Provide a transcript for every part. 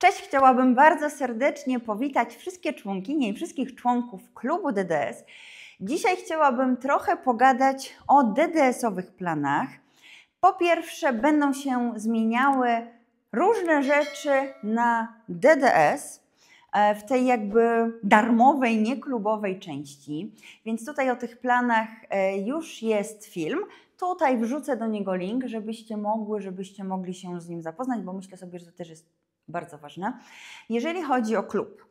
Cześć, chciałabym bardzo serdecznie powitać wszystkie członkinie i wszystkich członków klubu DDS. Dzisiaj chciałabym trochę pogadać o DDS-owych planach. Po pierwsze, będą się zmieniały różne rzeczy na DDS e, w tej jakby darmowej, nieklubowej części. Więc tutaj o tych planach e, już jest film. Tutaj wrzucę do niego link, żebyście mogły, żebyście mogli się z nim zapoznać, bo myślę sobie, że to też jest bardzo ważne. Jeżeli chodzi o klub,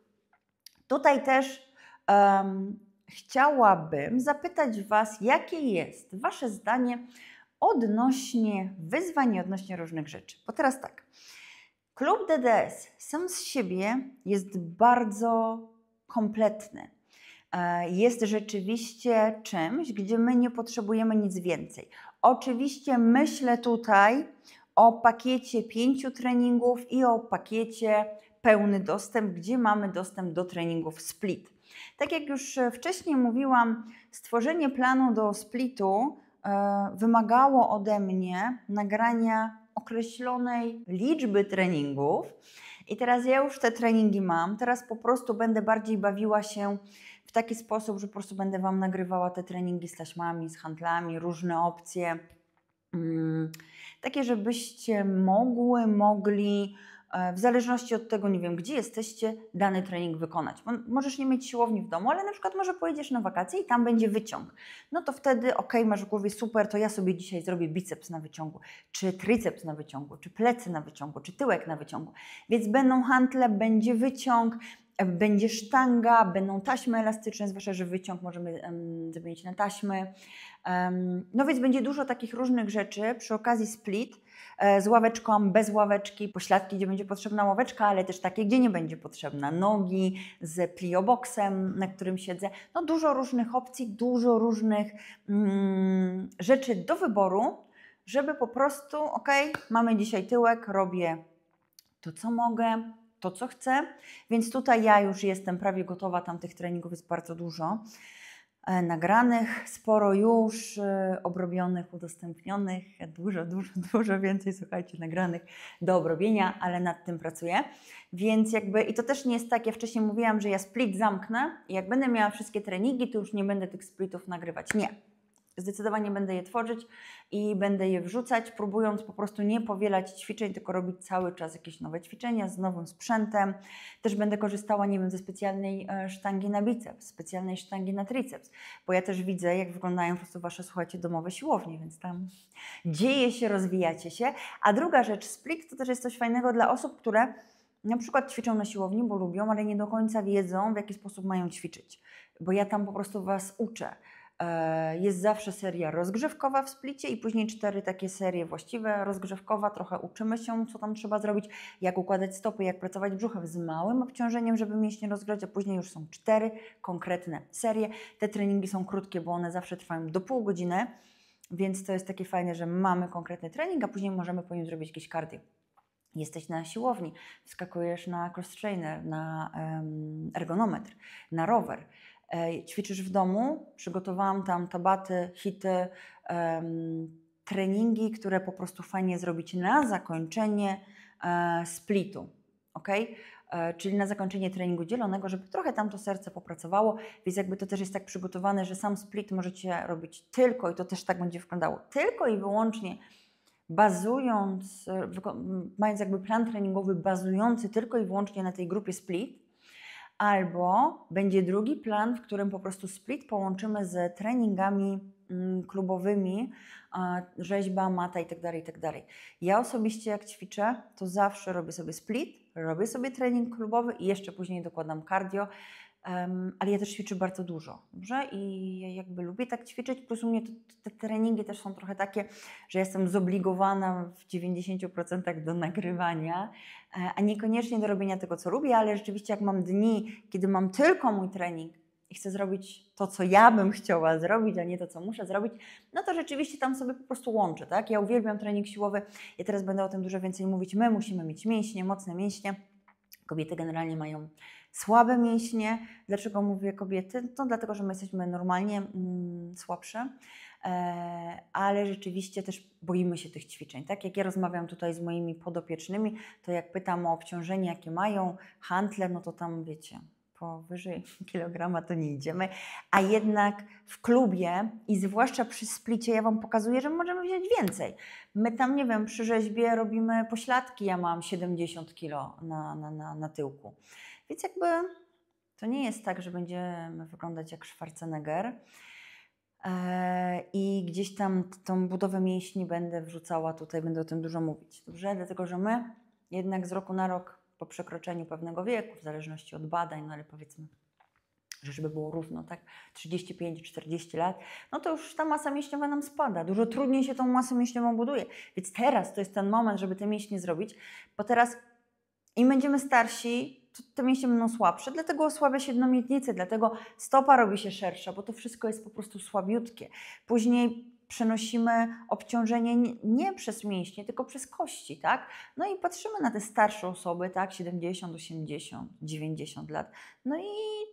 tutaj też um, chciałabym zapytać Was, jakie jest Wasze zdanie odnośnie wyzwań i odnośnie różnych rzeczy. Bo teraz tak, klub DDS sam z siebie jest bardzo kompletny e, jest rzeczywiście czymś, gdzie my nie potrzebujemy nic więcej. Oczywiście myślę tutaj o pakiecie pięciu treningów i o pakiecie pełny dostęp, gdzie mamy dostęp do treningów split. Tak jak już e, wcześniej mówiłam, stworzenie planu do splitu e, wymagało ode mnie nagrania określonej liczby treningów. I teraz ja już te treningi mam. Teraz po prostu będę bardziej bawiła się w taki sposób, że po prostu będę Wam nagrywała te treningi z taśmami, z handlami, różne opcje. Mm, takie żebyście mogły, mogli e, w zależności od tego, nie wiem, gdzie jesteście, dany trening wykonać. Możesz nie mieć siłowni w domu, ale na przykład może pojedziesz na wakacje i tam będzie wyciąg. No to wtedy, ok, masz w głowie, super, to ja sobie dzisiaj zrobię biceps na wyciągu, czy triceps na wyciągu, czy plecy na wyciągu, czy tyłek na wyciągu. Więc będą hantle, będzie wyciąg, będzie sztanga, będą taśmy elastyczne, zwłaszcza, że wyciąg możemy um, zmienić na taśmy. Um, no więc będzie dużo takich różnych rzeczy przy okazji split e, z ławeczką, bez ławeczki, pośladki, gdzie będzie potrzebna ławeczka, ale też takie, gdzie nie będzie potrzebna. Nogi z plioboksem, na którym siedzę. No dużo różnych opcji, dużo różnych mm, rzeczy do wyboru, żeby po prostu, ok, mamy dzisiaj tyłek, robię to, co mogę, to, co chcę. Więc tutaj ja już jestem prawie gotowa, tam tych treningów jest bardzo dużo e, nagranych, sporo już e, obrobionych, udostępnionych, dużo, dużo, dużo więcej, słuchajcie, nagranych do obrobienia, ale nad tym pracuję. Więc jakby, i to też nie jest tak, ja wcześniej mówiłam, że ja split zamknę i jak będę miała wszystkie treningi, to już nie będę tych splitów nagrywać. Nie, Zdecydowanie będę je tworzyć i będę je wrzucać, próbując po prostu nie powielać ćwiczeń, tylko robić cały czas jakieś nowe ćwiczenia z nowym sprzętem. Też będę korzystała, nie wiem, ze specjalnej e, sztangi na biceps, specjalnej sztangi na triceps, bo ja też widzę, jak wyglądają po prostu Wasze, słuchajcie, domowe siłownie, więc tam dzieje się, rozwijacie się. A druga rzecz, split to też jest coś fajnego dla osób, które na przykład ćwiczą na siłowni, bo lubią, ale nie do końca wiedzą, w jaki sposób mają ćwiczyć, bo ja tam po prostu Was uczę. E, jest zawsze seria rozgrzewkowa w splicie i później cztery takie serie właściwe. Rozgrzewkowa, trochę uczymy się, co tam trzeba zrobić, jak układać stopy, jak pracować brzuchem z małym obciążeniem, żeby mięśnie rozgrzać, a później już są cztery konkretne serie. Te treningi są krótkie, bo one zawsze trwają do pół godziny, więc to jest takie fajne, że mamy konkretny trening, a później możemy po nim zrobić jakieś karty jesteś na siłowni, wskakujesz na cross trainer, na ergonometr, na rower, ćwiczysz w domu. Przygotowałam tam tabaty, hity, treningi, które po prostu fajnie zrobić na zakończenie e, splitu. ok? E, czyli na zakończenie treningu dzielonego, żeby trochę tam to serce popracowało, więc jakby to też jest tak przygotowane, że sam split możecie robić tylko i to też tak będzie wyglądało, tylko i wyłącznie bazując, e, mając jakby plan treningowy bazujący tylko i wyłącznie na tej grupie split, albo będzie drugi plan, w którym po prostu split połączymy z treningami mm, klubowymi, rzeźba, mata itd., tak itd. Tak ja osobiście jak ćwiczę, to zawsze robię sobie split, robię sobie trening klubowy i jeszcze później dokładam cardio, Um, ale ja też ćwiczę bardzo dużo, dobrze? I ja jakby lubię tak ćwiczyć, plus u mnie to, te treningi też są trochę takie, że jestem zobligowana w 90% do nagrywania, e, a niekoniecznie do robienia tego, co lubię, ale rzeczywiście jak mam dni, kiedy mam tylko mój trening i chcę zrobić to, co ja bym chciała zrobić, a nie to, co muszę zrobić, no to rzeczywiście tam sobie po prostu łączę, tak? Ja uwielbiam trening siłowy, ja teraz będę o tym dużo więcej mówić, my musimy mieć mięśnie, mocne mięśnie, Kobiety generalnie mają słabe mięśnie. Dlaczego mówię kobiety? To no, dlatego, że my jesteśmy normalnie mm, słabsze, e, ale rzeczywiście też boimy się tych ćwiczeń. Tak jak ja rozmawiam tutaj z moimi podopiecznymi, to jak pytam o obciążenie, jakie mają, handle, no to tam wiecie, powyżej kilograma to nie idziemy, a jednak w klubie i zwłaszcza przy splicie ja Wam pokazuję, że możemy wziąć więcej. My tam, nie wiem, przy rzeźbie robimy pośladki, ja mam 70 kilo na, na, na, na tyłku. Więc jakby to nie jest tak, że będziemy wyglądać jak Schwarzenegger. E, I gdzieś tam tą budowę mięśni będę wrzucała tutaj, będę o tym dużo mówić. Dobrze? Dlatego, że my jednak z roku na rok po przekroczeniu pewnego wieku, w zależności od badań, no ale powiedzmy, że żeby było równo, tak, 35-40 lat, no to już ta masa mięśniowa nam spada. Dużo trudniej się tą masę mięśniową buduje. Więc teraz to jest ten moment, żeby te mięśnie zrobić, bo teraz im będziemy starsi, to te mięśnie będą słabsze, dlatego osłabia się dno miednicy, dlatego stopa robi się szersza, bo to wszystko jest po prostu słabiutkie. Później przenosimy obciążenie nie przez mięśnie, tylko przez kości, tak? No i patrzymy na te starsze osoby, tak? 70, 80, 90 lat. No i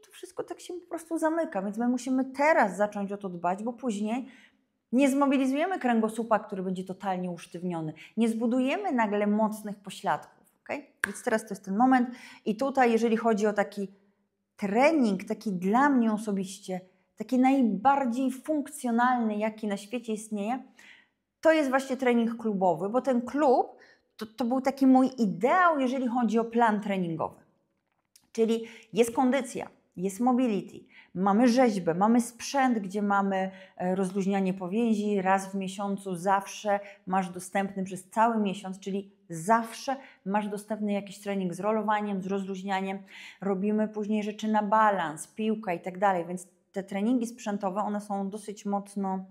to wszystko tak się po prostu zamyka, więc my musimy teraz zacząć o to dbać, bo później nie zmobilizujemy kręgosłupa, który będzie totalnie usztywniony. Nie zbudujemy nagle mocnych pośladków, okay? Więc teraz to jest ten moment. I tutaj, jeżeli chodzi o taki trening, taki dla mnie osobiście taki najbardziej funkcjonalny, jaki na świecie istnieje, to jest właśnie trening klubowy, bo ten klub to, to był taki mój ideał, jeżeli chodzi o plan treningowy. Czyli jest kondycja, jest mobility, mamy rzeźbę, mamy sprzęt, gdzie mamy e, rozluźnianie powięzi raz w miesiącu, zawsze masz dostępny przez cały miesiąc, czyli zawsze masz dostępny jakiś trening z rolowaniem, z rozluźnianiem. Robimy później rzeczy na balans, piłka i tak dalej, więc te treningi sprzętowe, one są dosyć mocno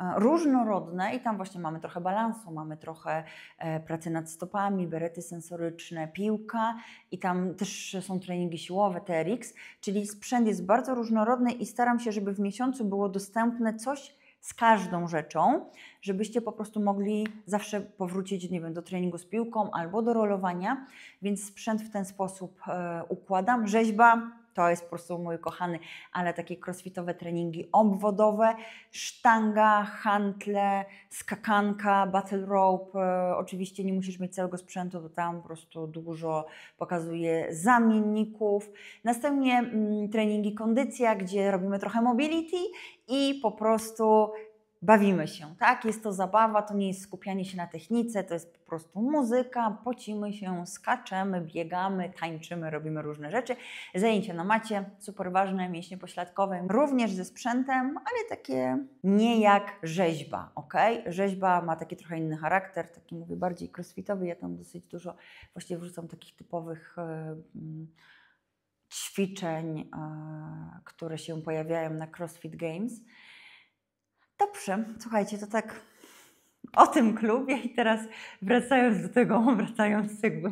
e, różnorodne i tam właśnie mamy trochę balansu, mamy trochę e, pracy nad stopami, berety sensoryczne, piłka i tam też są treningi siłowe, TRX, czyli sprzęt jest bardzo różnorodny i staram się, żeby w miesiącu było dostępne coś z każdą rzeczą, żebyście po prostu mogli zawsze powrócić, nie wiem, do treningu z piłką albo do rolowania, więc sprzęt w ten sposób e, układam. Rzeźba to jest po prostu mój kochany, ale takie crossfitowe treningi obwodowe, sztanga, hantle, skakanka, battle rope. E, oczywiście nie musisz mieć całego sprzętu, bo tam po prostu dużo pokazuje zamienników. Następnie mm, treningi kondycja, gdzie robimy trochę mobility i po prostu bawimy się, tak? Jest to zabawa, to nie jest skupianie się na technice, to jest po prostu muzyka, pocimy się, skaczemy, biegamy, tańczymy, robimy różne rzeczy. Zajęcia na macie, super ważne, mięśnie pośladkowe, również ze sprzętem, ale takie nie jak rzeźba, ok? Rzeźba ma taki trochę inny charakter, taki mówię bardziej crossfitowy, ja tam dosyć dużo właśnie wrzucam takich typowych... Yy, ćwiczeń, e, które się pojawiają na CrossFit Games. Dobrze, słuchajcie, to tak o tym klubie i teraz wracając do tego, wracając jakby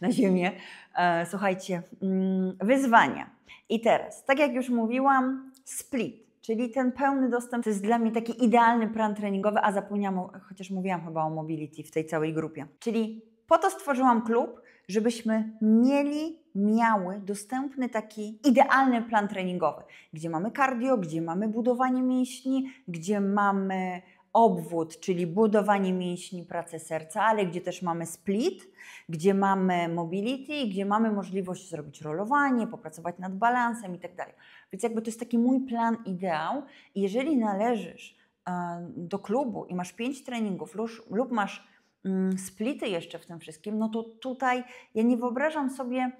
na ziemię, e, słuchajcie, mm, wyzwania. I teraz, tak jak już mówiłam, split. Czyli ten pełny dostęp to jest dla mnie taki idealny plan treningowy, a zapomniałam, chociaż mówiłam chyba o mobility w tej całej grupie. Czyli po to stworzyłam klub, żebyśmy mieli, miały dostępny taki idealny plan treningowy, gdzie mamy cardio, gdzie mamy budowanie mięśni, gdzie mamy obwód, czyli budowanie mięśni, pracę serca, ale gdzie też mamy split, gdzie mamy mobility, gdzie mamy możliwość zrobić rolowanie, popracować nad balansem i tak dalej. Więc jakby to jest taki mój plan ideał. Jeżeli należysz e, do klubu i masz pięć treningów lub masz Mm, splity jeszcze w tym wszystkim, no to tutaj ja nie wyobrażam sobie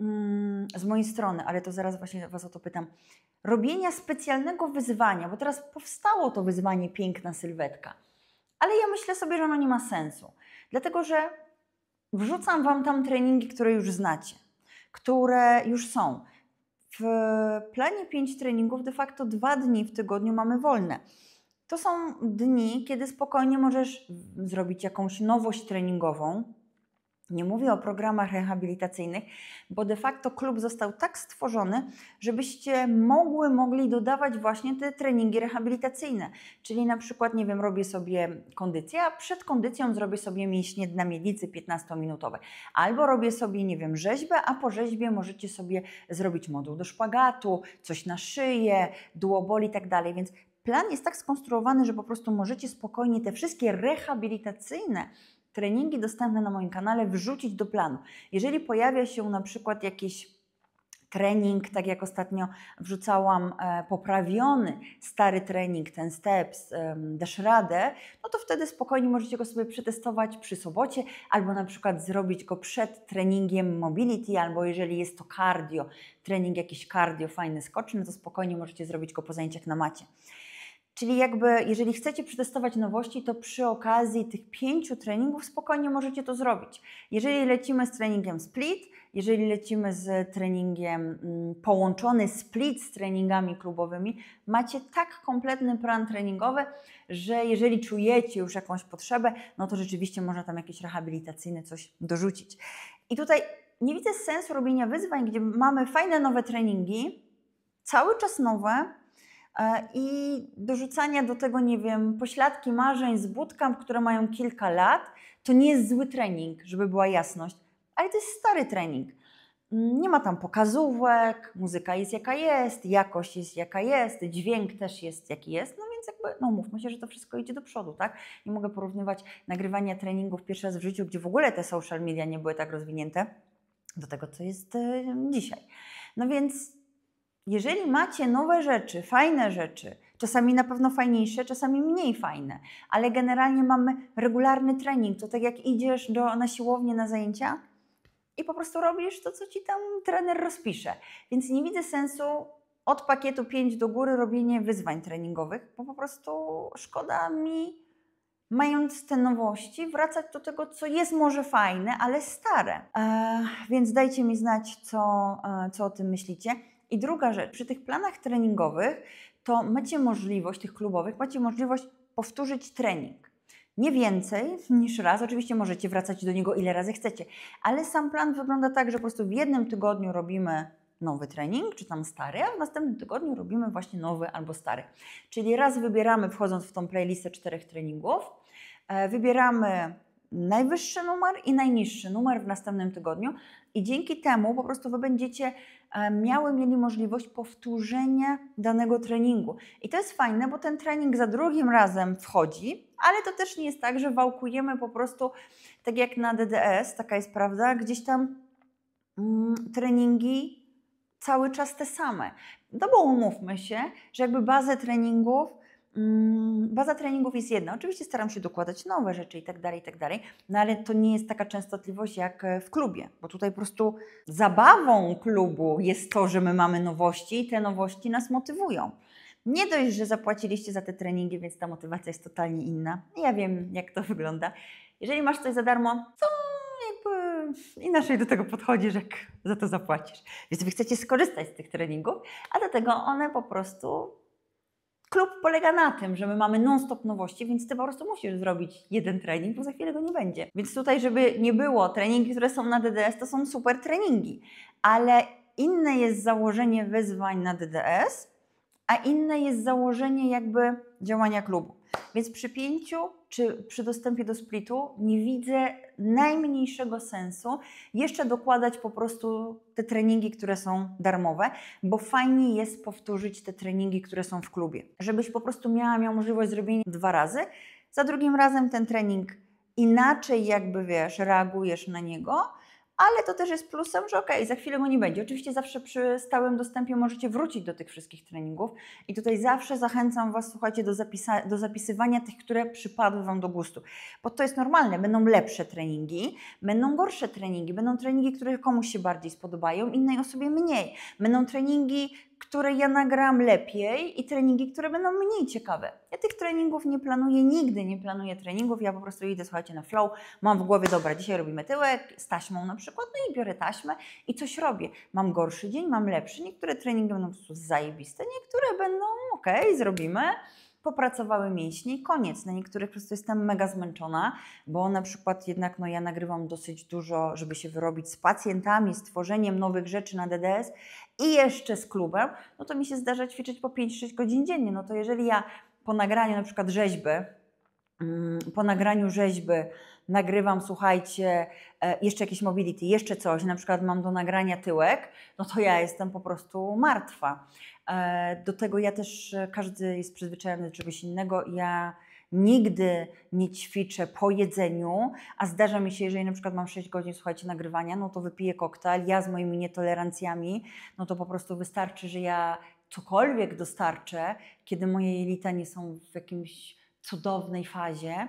mm, z mojej strony, ale to zaraz właśnie Was o to pytam, robienia specjalnego wyzwania, bo teraz powstało to wyzwanie piękna sylwetka, ale ja myślę sobie, że ono nie ma sensu, dlatego że wrzucam Wam tam treningi, które już znacie, które już są. W planie 5 treningów de facto dwa dni w tygodniu mamy wolne to są dni, kiedy spokojnie możesz zrobić jakąś nowość treningową. Nie mówię o programach rehabilitacyjnych, bo de facto klub został tak stworzony, żebyście mogły, mogli dodawać właśnie te treningi rehabilitacyjne. Czyli na przykład, nie wiem, robię sobie kondycję, a przed kondycją zrobię sobie mięśnie dna miednicy 15-minutowe. Albo robię sobie, nie wiem, rzeźbę, a po rzeźbie możecie sobie zrobić moduł do szpagatu, coś na szyję, duoboli i tak dalej. Więc Plan jest tak skonstruowany, że po prostu możecie spokojnie te wszystkie rehabilitacyjne treningi dostępne na moim kanale wrzucić do planu. Jeżeli pojawia się na przykład jakiś trening, tak jak ostatnio wrzucałam e, poprawiony stary trening, ten steps, dasz radę, no to wtedy spokojnie możecie go sobie przetestować przy sobocie albo na przykład zrobić go przed treningiem mobility albo jeżeli jest to cardio, trening jakiś cardio, fajny skoczny, to spokojnie możecie zrobić go po zajęciach na macie. Czyli jakby, jeżeli chcecie przetestować nowości, to przy okazji tych pięciu treningów spokojnie możecie to zrobić. Jeżeli lecimy z treningiem split, jeżeli lecimy z treningiem mm, połączony split z treningami klubowymi, macie tak kompletny plan treningowy, że jeżeli czujecie już jakąś potrzebę, no to rzeczywiście można tam jakieś rehabilitacyjne coś dorzucić. I tutaj nie widzę sensu robienia wyzwań, gdzie mamy fajne nowe treningi, cały czas nowe, E, i dorzucania do tego, nie wiem, pośladki marzeń z bootcamp, które mają kilka lat, to nie jest zły trening, żeby była jasność, ale to jest stary trening. Mm, nie ma tam pokazówek, muzyka jest jaka jest, jakość jest jaka jest, dźwięk też jest jaki jest, no więc jakby, no mówmy się, że to wszystko idzie do przodu, tak? Nie mogę porównywać nagrywania treningów pierwszy raz w życiu, gdzie w ogóle te social media nie były tak rozwinięte, do tego, co jest e, dzisiaj. No więc jeżeli macie nowe rzeczy, fajne rzeczy, czasami na pewno fajniejsze, czasami mniej fajne, ale generalnie mamy regularny trening, to tak jak idziesz do, na siłownię na zajęcia i po prostu robisz to, co ci tam trener rozpisze. Więc nie widzę sensu od pakietu 5 do góry robienie wyzwań treningowych, bo po prostu szkoda mi, mając te nowości, wracać do tego, co jest może fajne, ale stare. Eee, więc dajcie mi znać, co, e, co o tym myślicie. I druga rzecz, przy tych planach treningowych to macie możliwość, tych klubowych, macie możliwość powtórzyć trening. Nie więcej niż raz, oczywiście możecie wracać do niego ile razy chcecie, ale sam plan wygląda tak, że po prostu w jednym tygodniu robimy nowy trening, czy tam stary, a w następnym tygodniu robimy właśnie nowy albo stary. Czyli raz wybieramy, wchodząc w tą playlistę czterech treningów, e, wybieramy najwyższy numer i najniższy numer w następnym tygodniu i dzięki temu po prostu Wy będziecie E, miały, mieli możliwość powtórzenia danego treningu. I to jest fajne, bo ten trening za drugim razem wchodzi, ale to też nie jest tak, że wałkujemy po prostu tak jak na DDS, taka jest prawda, gdzieś tam mm, treningi cały czas te same. No bo umówmy się, że jakby bazę treningów Mm, baza treningów jest jedna. Oczywiście staram się dokładać nowe rzeczy i tak dalej, i tak dalej, no ale to nie jest taka częstotliwość jak e, w klubie, bo tutaj po prostu zabawą klubu jest to, że my mamy nowości i te nowości nas motywują. Nie dość, że zapłaciliście za te treningi, więc ta motywacja jest totalnie inna. Ja wiem, jak to wygląda. Jeżeli masz coś za darmo, to jakby inaczej do tego podchodzisz, jak za to zapłacisz. Więc wy chcecie skorzystać z tych treningów, a do tego one po prostu klub polega na tym, że my mamy non-stop nowości, więc ty po prostu musisz zrobić jeden trening, bo za chwilę go nie będzie. Więc tutaj, żeby nie było, treningi, które są na DDS, to są super treningi, ale inne jest założenie wyzwań na DDS a inne jest założenie jakby działania klubu. Więc przy pięciu czy przy dostępie do splitu nie widzę najmniejszego sensu jeszcze dokładać po prostu te treningi, które są darmowe, bo fajnie jest powtórzyć te treningi, które są w klubie. Żebyś po prostu miała, miała możliwość zrobienia dwa razy, za drugim razem ten trening inaczej jakby wiesz, reagujesz na niego, ale to też jest plusem, że okej, okay, za chwilę go nie będzie. Oczywiście zawsze przy stałym dostępie możecie wrócić do tych wszystkich treningów i tutaj zawsze zachęcam Was, słuchajcie, do, zapisa- do zapisywania tych, które przypadły Wam do gustu, bo to jest normalne, będą lepsze treningi, będą gorsze treningi, będą treningi, które komuś się bardziej spodobają, innej osobie mniej, będą treningi, które ja nagram lepiej i treningi, które będą mniej ciekawe. Ja tych treningów nie planuję, nigdy nie planuję treningów, ja po prostu idę, słuchajcie, na flow, mam w głowie, dobra, dzisiaj robimy tyłek z taśmą na przykład, no i biorę taśmę i coś robię. Mam gorszy dzień, mam lepszy, niektóre treningi będą po prostu zajebiste, niektóre będą, okej, okay, zrobimy, popracowały mięśnie i koniec. Na niektórych po prostu jestem mega zmęczona, bo na przykład jednak no, ja nagrywam dosyć dużo, żeby się wyrobić z pacjentami, z tworzeniem nowych rzeczy na DDS i jeszcze z klubem, no to mi się zdarza ćwiczyć po 5-6 godzin dziennie. No to jeżeli ja po nagraniu na przykład rzeźby, mm, po nagraniu rzeźby nagrywam, słuchajcie, e, jeszcze jakieś mobility, jeszcze coś, na przykład mam do nagrania tyłek, no to ja jestem po prostu martwa. E, do tego ja też, e, każdy jest przyzwyczajony do czegoś innego. Ja nigdy nie ćwiczę po jedzeniu, a zdarza mi się, jeżeli na przykład mam 6 godzin, słuchajcie, nagrywania, no to wypiję koktajl, ja z moimi nietolerancjami, no to po prostu wystarczy, że ja cokolwiek dostarczę, kiedy moje jelita nie są w jakimś cudownej fazie,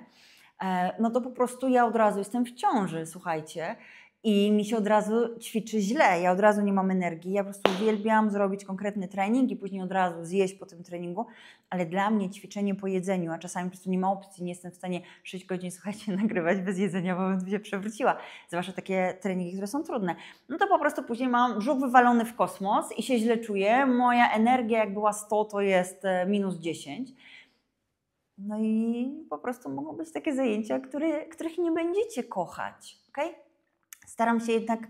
e, no to po prostu ja od razu jestem w ciąży, słuchajcie i mi się od razu ćwiczy źle, ja od razu nie mam energii, ja po prostu uwielbiam zrobić konkretny trening i później od razu zjeść po tym treningu, ale dla mnie ćwiczenie po jedzeniu, a czasami po prostu nie ma opcji, nie jestem w stanie 6 godzin, słuchajcie, nagrywać bez jedzenia, bo bym się przewróciła, zwłaszcza takie treningi, które są trudne, no to po prostu później mam brzuch wywalony w kosmos i się źle czuję, moja energia jak była 100 to jest e, minus 10, no i po prostu mogą być takie zajęcia, które, których nie będziecie kochać, ok? Staram się jednak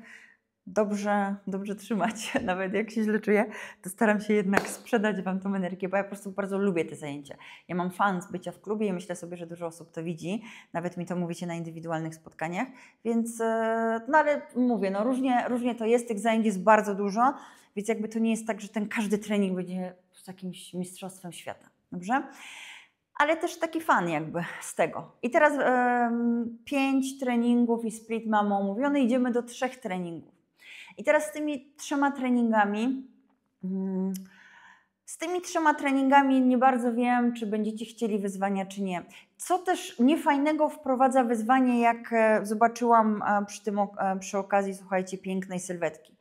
dobrze, dobrze trzymać, nawet jak się źle czuję, to staram się jednak sprzedać Wam tą energię, bo ja po prostu bardzo lubię te zajęcia. Ja mam fan z bycia w klubie i myślę sobie, że dużo osób to widzi, nawet mi to mówicie na indywidualnych spotkaniach, więc e, no ale mówię, no różnie, różnie to jest, tych zajęć jest bardzo dużo, więc jakby to nie jest tak, że ten każdy trening będzie jakimś mistrzostwem świata, dobrze? ale też taki fan jakby z tego. I teraz pięć treningów i split mam omówiony, idziemy do trzech treningów. I teraz z tymi trzema treningami, mm, z tymi trzema treningami nie bardzo wiem, czy będziecie chcieli wyzwania, czy nie. Co też niefajnego wprowadza wyzwanie, jak e, zobaczyłam e, przy, tym, e, przy okazji, słuchajcie, pięknej sylwetki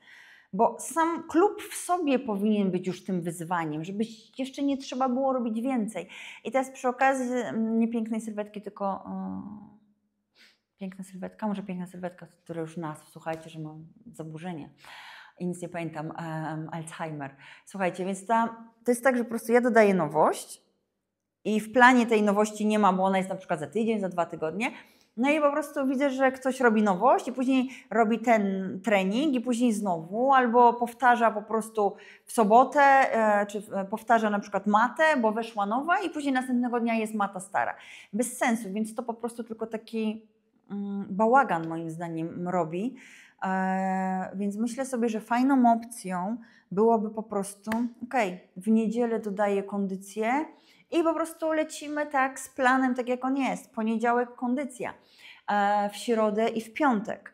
bo sam klub w sobie powinien być już tym wyzwaniem, żeby jeszcze nie trzeba było robić więcej. I teraz przy okazji mm, nie pięknej sylwetki, tylko yy, piękna sylwetka, może piękna sylwetka, która już nas, słuchajcie, że mam zaburzenie i nic nie pamiętam, um, Alzheimer. Słuchajcie, więc ta, to jest tak, że po prostu ja dodaję nowość i w planie tej nowości nie ma, bo ona jest na przykład za tydzień, za dwa tygodnie, no i po prostu widzę, że ktoś robi nowość i później robi ten trening i później znowu, albo powtarza po prostu w sobotę, e, czy e, powtarza na przykład matę, bo weszła nowa i później następnego dnia jest mata stara. Bez sensu, więc to po prostu tylko taki mm, bałagan moim zdaniem robi. E, więc myślę sobie, że fajną opcją byłoby po prostu, ok, w niedzielę dodaję kondycję, i po prostu lecimy tak z planem, tak jak on jest. Poniedziałek kondycja, e, w środę i w piątek.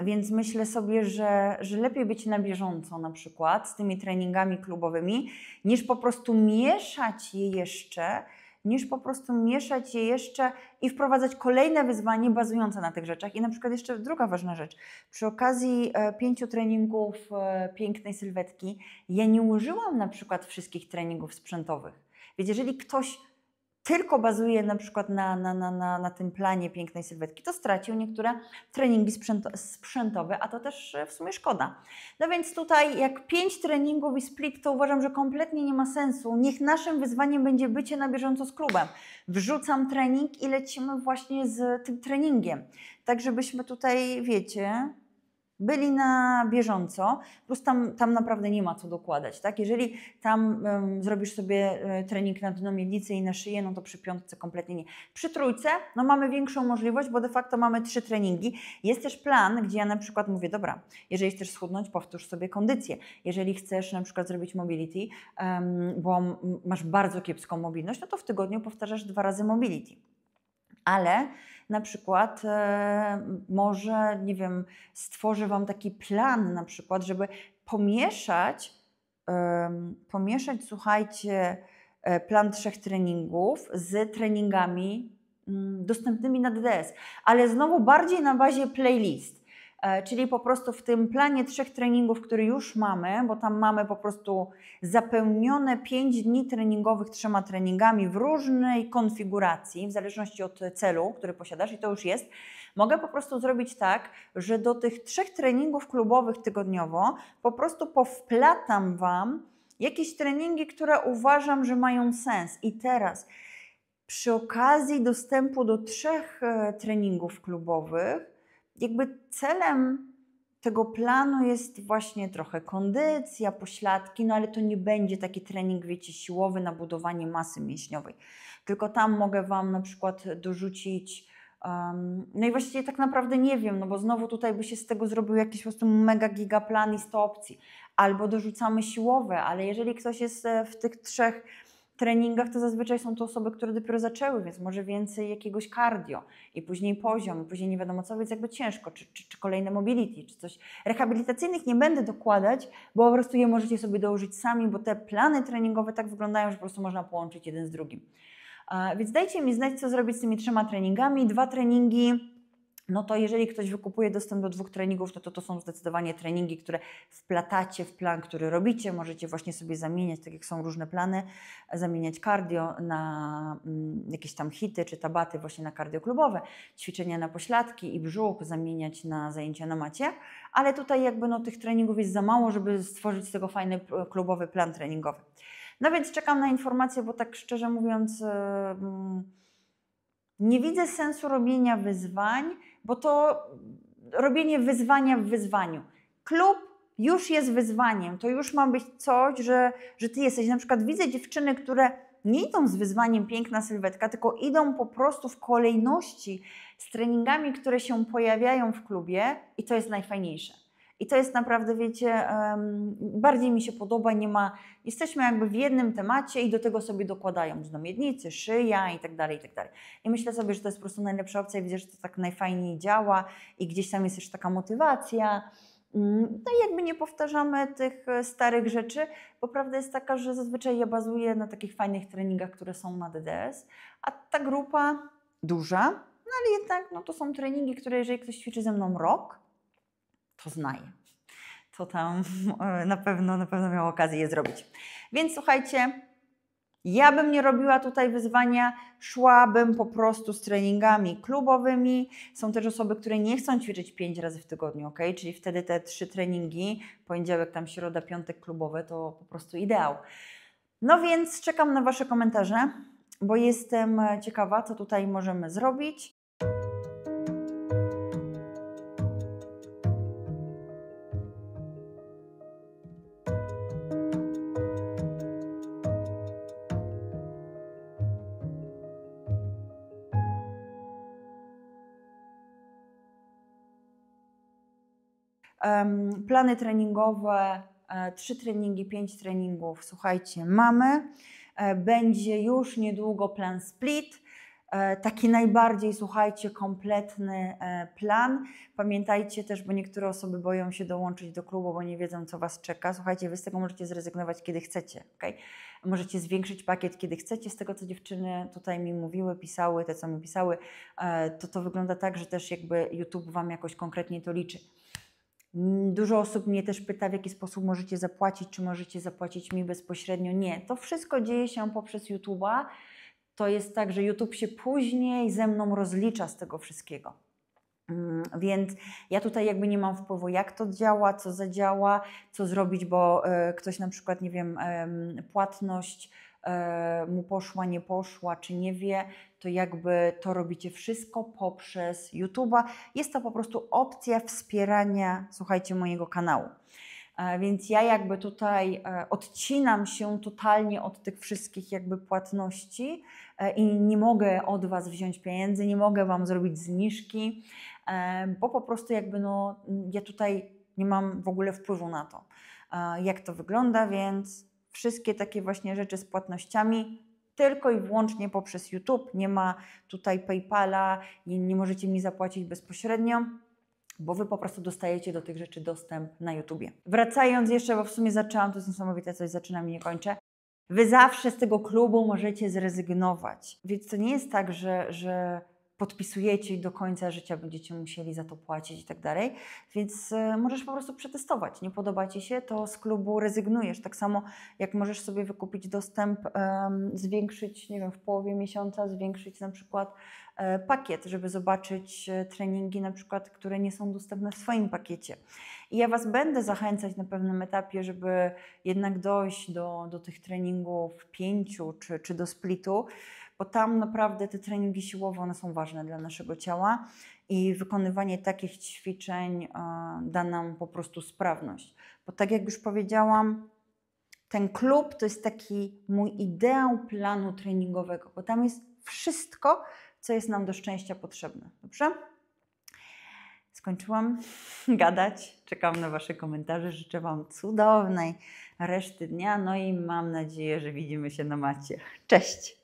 Więc myślę sobie, że, że lepiej być na bieżąco na przykład z tymi treningami klubowymi, niż po prostu mieszać je jeszcze niż po prostu mieszać je jeszcze i wprowadzać kolejne wyzwanie bazujące na tych rzeczach. I na przykład jeszcze druga ważna rzecz. Przy okazji e, pięciu treningów e, pięknej sylwetki, ja nie użyłam na przykład wszystkich treningów sprzętowych. Więc jeżeli ktoś tylko bazuje na przykład na, na, na, na, na tym planie pięknej sylwetki, to stracił niektóre treningi sprzętowe, a to też e, w sumie szkoda. No więc tutaj jak pięć treningów i split, to uważam, że kompletnie nie ma sensu. Niech naszym wyzwaniem będzie bycie na bieżąco z klubem. Wrzucam trening i lecimy właśnie z tym treningiem. Tak, żebyśmy tutaj, wiecie, byli na bieżąco, plus tam, tam naprawdę nie ma co dokładać. Tak? Jeżeli tam um, zrobisz sobie e, trening na dno miednicy i na szyję, no to przy piątce kompletnie nie. Przy trójce no mamy większą możliwość, bo de facto mamy trzy treningi. Jest też plan, gdzie ja na przykład mówię, dobra, jeżeli chcesz schudnąć, powtórz sobie kondycję. Jeżeli chcesz na przykład zrobić mobility, um, bo masz bardzo kiepską mobilność, no to w tygodniu powtarzasz dwa razy mobility. Ale na przykład e, może, nie wiem, stworzy Wam taki plan na przykład, żeby pomieszać, pomieszać, słuchajcie, e, plan trzech treningów z treningami mm, dostępnymi na DDS, ale znowu bardziej na bazie playlist. E, czyli po prostu w tym planie trzech treningów, który już mamy, bo tam mamy po prostu zapełnione pięć dni treningowych trzema treningami w różnej konfiguracji, w zależności od celu, który posiadasz, i to już jest, mogę po prostu zrobić tak, że do tych trzech treningów klubowych tygodniowo po prostu powplatam Wam jakieś treningi, które uważam, że mają sens. I teraz przy okazji dostępu do trzech e, treningów klubowych, jakby celem tego planu jest właśnie trochę kondycja, pośladki, no ale to nie będzie taki trening, wiecie, siłowy na budowanie masy mięśniowej. Tylko tam mogę Wam na przykład dorzucić. Um, no i właściwie tak naprawdę nie wiem, no bo znowu tutaj by się z tego zrobił jakiś po prostu mega giga plan i 100 opcji. Albo dorzucamy siłowe, ale jeżeli ktoś jest e, w tych trzech treningach to zazwyczaj są to osoby, które dopiero zaczęły, więc może więcej jakiegoś cardio i później poziom, i później nie wiadomo co, więc jakby ciężko, czy, czy, czy kolejne mobility, czy coś. Rehabilitacyjnych nie będę dokładać, bo po prostu je możecie sobie dołożyć sami, bo te plany treningowe tak wyglądają, że po prostu można połączyć jeden z drugim. Więc dajcie mi znać, co zrobić z tymi trzema treningami. Dwa treningi no to jeżeli ktoś wykupuje dostęp do dwóch treningów, no to to są zdecydowanie treningi, które wplatacie w plan, który robicie. Możecie właśnie sobie zamieniać, tak jak są różne plany, zamieniać cardio na mm, jakieś tam hity czy tabaty właśnie na cardio klubowe, ćwiczenia na pośladki i brzuch zamieniać na zajęcia na macie, ale tutaj jakby no tych treningów jest za mało, żeby stworzyć z tego fajny e, klubowy plan treningowy. No więc czekam na informacje, bo tak szczerze mówiąc... E, mm, nie widzę sensu robienia wyzwań, bo to robienie wyzwania w wyzwaniu. Klub już jest wyzwaniem, to już ma być coś, że, że ty jesteś. Na przykład widzę dziewczyny, które nie idą z wyzwaniem piękna sylwetka, tylko idą po prostu w kolejności z treningami, które się pojawiają w klubie i to jest najfajniejsze. I to jest naprawdę, wiecie, bardziej mi się podoba, nie ma, jesteśmy jakby w jednym temacie i do tego sobie dokładają znamiennicy, szyja i tak dalej, i tak dalej. I myślę sobie, że to jest po prostu najlepsza opcja i widzę, że to tak najfajniej działa i gdzieś tam jest już taka motywacja. Mm, no i jakby nie powtarzamy tych e, starych rzeczy, bo prawda jest taka, że zazwyczaj ja bazuję na takich fajnych treningach, które są na DDS, a ta grupa duża, no ale jednak no to są treningi, które jeżeli ktoś ćwiczy ze mną rok, poznaje. To tam e, na pewno, na pewno miał okazję je zrobić. Więc słuchajcie, ja bym nie robiła tutaj wyzwania, szłabym po prostu z treningami klubowymi. Są też osoby, które nie chcą ćwiczyć 5 razy w tygodniu, ok? Czyli wtedy te trzy treningi, poniedziałek, tam środa, piątek klubowe, to po prostu ideał. No więc czekam na Wasze komentarze, bo jestem ciekawa, co tutaj możemy zrobić. plany treningowe, e, trzy treningi, pięć treningów, słuchajcie, mamy. E, będzie już niedługo plan split. E, taki najbardziej, słuchajcie, kompletny plan. Pamiętajcie też, bo niektóre osoby boją się dołączyć do klubu, bo nie wiedzą, co Was czeka. Słuchajcie, Wy z tego możecie zrezygnować, kiedy chcecie. Okay? Możecie zwiększyć pakiet, kiedy chcecie. Z tego, co dziewczyny tutaj mi mówiły, pisały, te, co mi pisały, to to wygląda tak, że też jakby YouTube Wam jakoś konkretnie to liczy. Dużo osób mnie też pyta, w jaki sposób możecie zapłacić, czy możecie zapłacić mi bezpośrednio. Nie, to wszystko dzieje się poprzez YouTube'a. To jest tak, że YouTube się później ze mną rozlicza z tego wszystkiego. Mm, więc ja tutaj jakby nie mam wpływu, jak to działa, co zadziała, co zrobić, bo e, ktoś na przykład, nie wiem, płatność e, mu poszła, nie poszła, czy nie wie, to jakby to robicie wszystko poprzez YouTube'a. Jest to po prostu opcja wspierania, słuchajcie, mojego kanału. E, więc ja jakby tutaj e, odcinam się totalnie od tych wszystkich jakby płatności e, i nie mogę od Was wziąć pieniędzy, nie mogę Wam zrobić zniżki, bo po prostu jakby no, ja tutaj nie mam w ogóle wpływu na to, jak to wygląda, więc wszystkie takie właśnie rzeczy z płatnościami tylko i wyłącznie poprzez YouTube. Nie ma tutaj PayPala, i nie możecie mi zapłacić bezpośrednio bo wy po prostu dostajecie do tych rzeczy dostęp na YouTubie. Wracając jeszcze, bo w sumie zaczęłam, to jest niesamowite, coś zaczynam i nie kończę. Wy zawsze z tego klubu możecie zrezygnować. Więc to nie jest tak, że, że podpisujecie i do końca życia będziecie musieli za to płacić i tak dalej. Więc e, możesz po prostu przetestować. Nie podoba ci się, to z klubu rezygnujesz. Tak samo jak możesz sobie wykupić dostęp, zwiększyć, nie wiem, w połowie miesiąca, zwiększyć na przykład e, pakiet, żeby zobaczyć e, treningi na przykład, które nie są dostępne w swoim pakiecie. I ja Was będę zachęcać na pewnym etapie, żeby jednak dojść do, do tych treningów pięciu czy, czy do splitu bo tam naprawdę te treningi siłowe one są ważne dla naszego ciała i wykonywanie takich ćwiczeń e, da nam po prostu sprawność. Bo tak jak już powiedziałam, ten klub to jest taki mój ideał planu treningowego, bo tam jest wszystko, co jest nam do szczęścia potrzebne. Dobrze? Skończyłam gadać. Czekam na Wasze komentarze. Życzę Wam cudownej reszty dnia. No i mam nadzieję, że widzimy się na macie. Cześć!